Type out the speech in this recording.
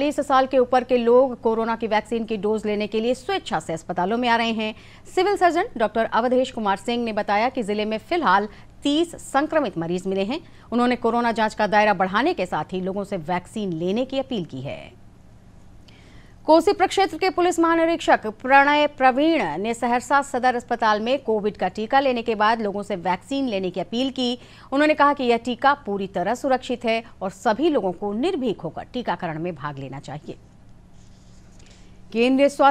चालीस साल के ऊपर के लोग कोरोना की वैक्सीन की डोज लेने के लिए स्वेच्छा से अस्पतालों में आ रहे हैं civil surgeon doctor Avadhesh Kumar Singh ने बताया कि जिले में फिलहाल 30 संक्रमित मरीज मिले हैं उन्होंने कोरोना जांच का दायरा बढ़ाने के साथ ही लोगों से वैक्सीन लेने की अपील की है कोसी प्रक्षेत्र के पुलिस महानिरीक्षक प्रणय प्रवीण ने सहरसा सदर अस्पताल में कोविड का टीका लेने के बाद लोगों से वैक्सीन लेने की अपील की उन्होंने कहा कि यह टीका पूरी तरह सुरक्षित है और सभी लोगों को निर्भीक होकर टीकाकरण में भाग लेना चाहिए केंद्रीय स्वास्थ्य